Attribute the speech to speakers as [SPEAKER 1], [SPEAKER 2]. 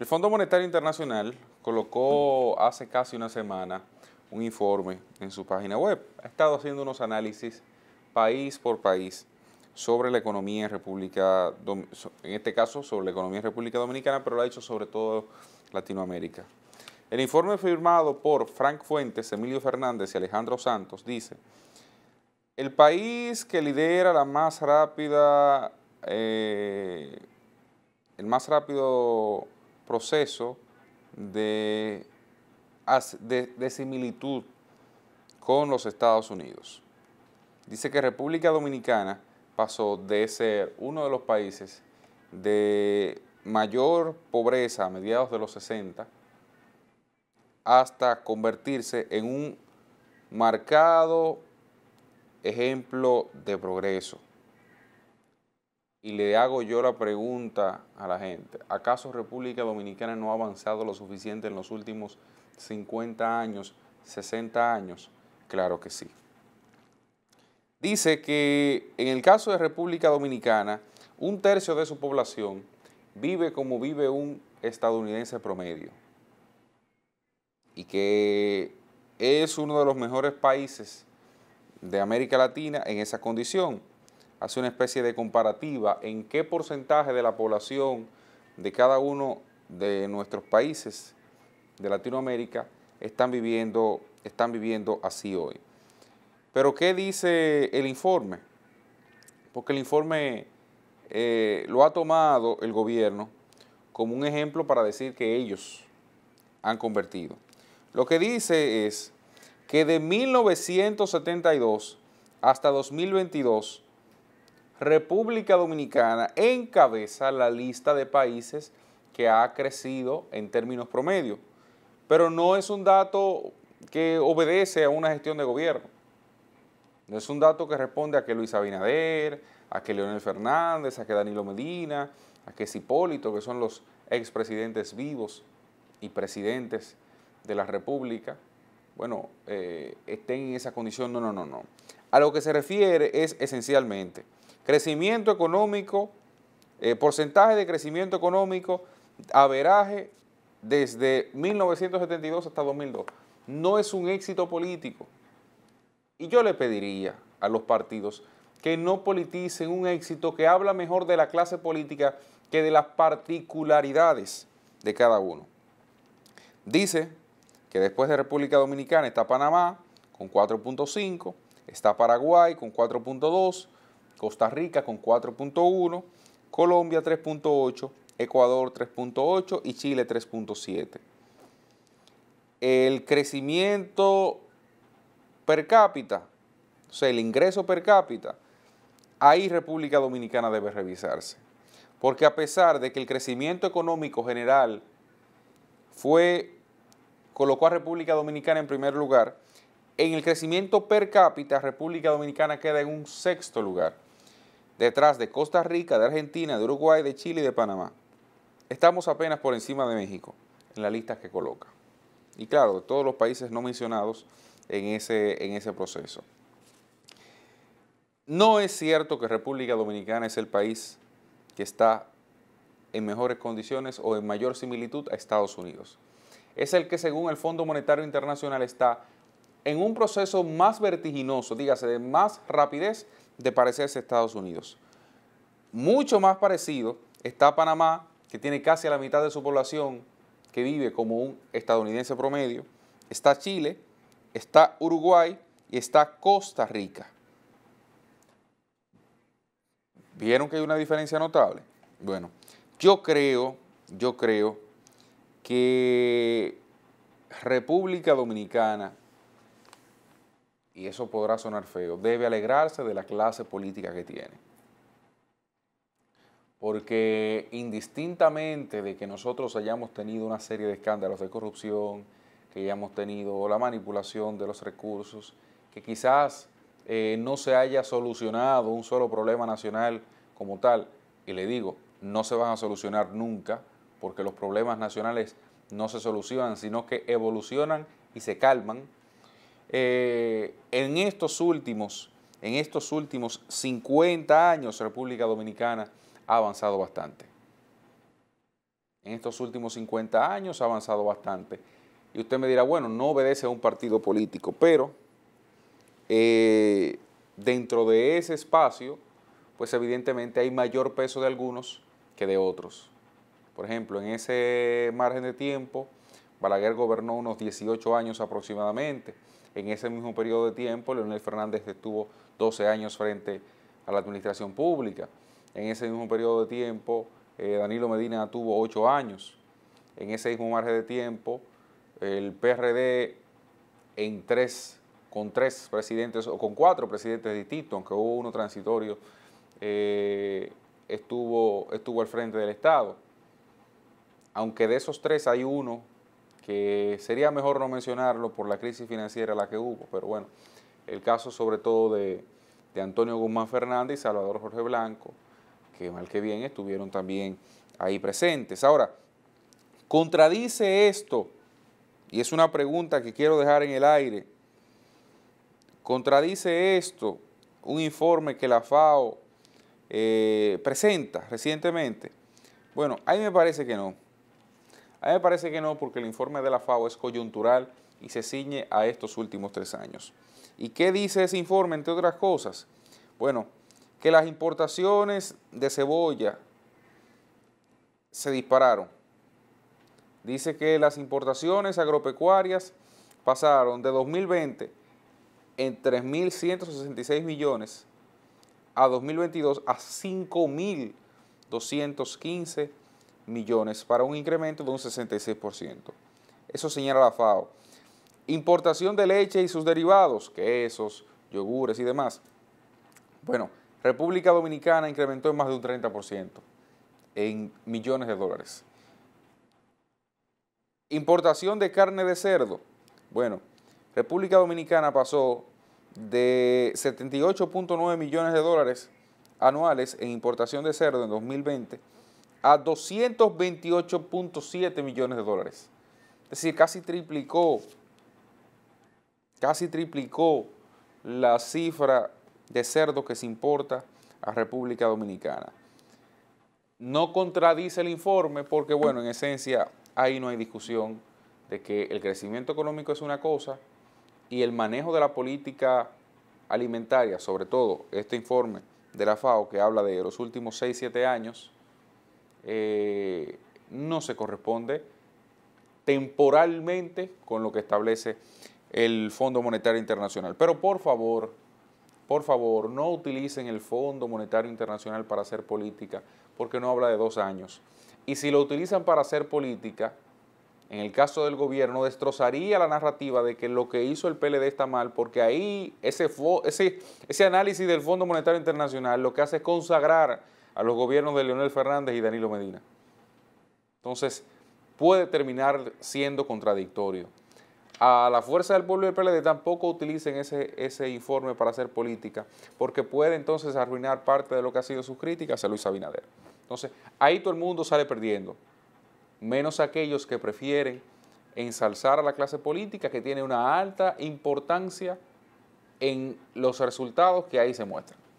[SPEAKER 1] El Fondo Monetario Internacional colocó hace casi una semana un informe en su página web. Ha estado haciendo unos análisis país por país sobre la economía en República, en este caso sobre la economía en República Dominicana, pero lo ha hecho sobre todo Latinoamérica. El informe firmado por Frank Fuentes, Emilio Fernández y Alejandro Santos dice, el país que lidera la más rápida, eh, el más rápido proceso de, de, similitud con los Estados Unidos. Dice que República Dominicana pasó de ser uno de los países de mayor pobreza a mediados de los 60 hasta convertirse en un marcado ejemplo de progreso y le hago yo la pregunta a la gente, ¿acaso República Dominicana no ha avanzado lo suficiente en los últimos 50 años, 60 años? Claro que sí. Dice que en el caso de República Dominicana, un tercio de su población vive como vive un estadounidense promedio y que es uno de los mejores países de América Latina en esa condición hace una especie de comparativa en qué porcentaje de la población de cada uno de nuestros países de Latinoamérica están viviendo, están viviendo así hoy. Pero ¿qué dice el informe? Porque el informe eh, lo ha tomado el gobierno como un ejemplo para decir que ellos han convertido. Lo que dice es que de 1972 hasta 2022, República Dominicana encabeza la lista de países que ha crecido en términos promedio, pero no es un dato que obedece a una gestión de gobierno. No es un dato que responde a que Luis Abinader, a que Leonel Fernández, a que Danilo Medina, a que Hipólito, que son los expresidentes vivos y presidentes de la República, bueno, eh, estén en esa condición. No, no, no, no. A lo que se refiere es esencialmente Crecimiento económico, eh, porcentaje de crecimiento económico, averaje desde 1972 hasta 2002. No es un éxito político. Y yo le pediría a los partidos que no politicen un éxito que habla mejor de la clase política que de las particularidades de cada uno. Dice que después de República Dominicana está Panamá con 4.5, está Paraguay con 4.2, Costa Rica con 4.1, Colombia 3.8, Ecuador 3.8 y Chile 3.7. El crecimiento per cápita, o sea, el ingreso per cápita, ahí República Dominicana debe revisarse. Porque a pesar de que el crecimiento económico general fue, colocó a República Dominicana en primer lugar, en el crecimiento per cápita República Dominicana queda en un sexto lugar detrás de Costa Rica, de Argentina, de Uruguay, de Chile y de Panamá. Estamos apenas por encima de México en la lista que coloca. Y claro, todos los países no mencionados en ese, en ese proceso. No es cierto que República Dominicana es el país que está en mejores condiciones o en mayor similitud a Estados Unidos. Es el que según el Fondo Monetario Internacional está en un proceso más vertiginoso, dígase, de más rapidez de parecerse a Estados Unidos. Mucho más parecido está Panamá, que tiene casi la mitad de su población que vive como un estadounidense promedio. Está Chile, está Uruguay y está Costa Rica. ¿Vieron que hay una diferencia notable? Bueno, yo creo, yo creo que República Dominicana y eso podrá sonar feo, debe alegrarse de la clase política que tiene. Porque indistintamente de que nosotros hayamos tenido una serie de escándalos de corrupción, que hayamos tenido la manipulación de los recursos, que quizás eh, no se haya solucionado un solo problema nacional como tal, y le digo, no se van a solucionar nunca, porque los problemas nacionales no se solucionan, sino que evolucionan y se calman eh, en estos últimos, en estos últimos 50 años, República Dominicana ha avanzado bastante. En estos últimos 50 años ha avanzado bastante. Y usted me dirá, bueno, no obedece a un partido político, pero eh, dentro de ese espacio, pues evidentemente hay mayor peso de algunos que de otros. Por ejemplo, en ese margen de tiempo, Balaguer gobernó unos 18 años aproximadamente. En ese mismo periodo de tiempo, Leonel Fernández estuvo 12 años frente a la administración pública. En ese mismo periodo de tiempo, eh, Danilo Medina tuvo 8 años. En ese mismo margen de tiempo, el PRD en tres, con tres presidentes o con cuatro presidentes distintos, aunque hubo uno transitorio, eh, estuvo, estuvo al frente del Estado. Aunque de esos tres hay uno que sería mejor no mencionarlo por la crisis financiera la que hubo, pero bueno, el caso sobre todo de, Antonio Guzmán Fernández y Salvador Jorge Blanco, que mal que bien estuvieron también ahí presentes. Ahora, ¿contradice esto? Y es una pregunta que quiero dejar en el aire. ¿Contradice esto un informe que la FAO eh, presenta recientemente? Bueno, ahí me parece que no. A mí me parece que no, porque el informe de la FAO es coyuntural y se ciñe a estos últimos tres años. ¿Y qué dice ese informe, entre otras cosas? Bueno, que las importaciones de cebolla se dispararon. Dice que las importaciones agropecuarias pasaron de 2020 en 3.166 millones a 2022 a 5.215 millones para un incremento de un 66%. Eso señala la FAO. Importación de leche y sus derivados, quesos, yogures y demás. Bueno, República Dominicana incrementó en más de un 30% en millones de dólares. Importación de carne de cerdo. Bueno, República Dominicana pasó de 78.9 millones de dólares anuales en importación de cerdo en 2020 a 228.7 millones de dólares. Es decir, casi triplicó, casi triplicó la cifra de cerdo que se importa a República Dominicana. No contradice el informe porque, bueno, en esencia ahí no hay discusión de que el crecimiento económico es una cosa y el manejo de la política alimentaria, sobre todo este informe de la FAO que habla de los últimos 6, 7 años, eh, no se corresponde temporalmente con lo que establece el Fondo Monetario Internacional. Pero por favor, por favor, no utilicen el Fondo Monetario Internacional para hacer política, porque no habla de dos años. Y si lo utilizan para hacer política, en el caso del gobierno, destrozaría la narrativa de que lo que hizo el PLD está mal, porque ahí ese, ese análisis del Fondo Monetario Internacional lo que hace es consagrar a los gobiernos de Leonel Fernández y Danilo Medina. Entonces, puede terminar siendo contradictorio. A la fuerza del pueblo del PLD tampoco utilicen ese, informe para hacer política, porque puede entonces arruinar parte de lo que ha sido sus críticas a Luis Abinader. Entonces, ahí todo el mundo sale perdiendo, menos aquellos que prefieren ensalzar a la clase política que tiene una alta importancia en los resultados que ahí se muestran.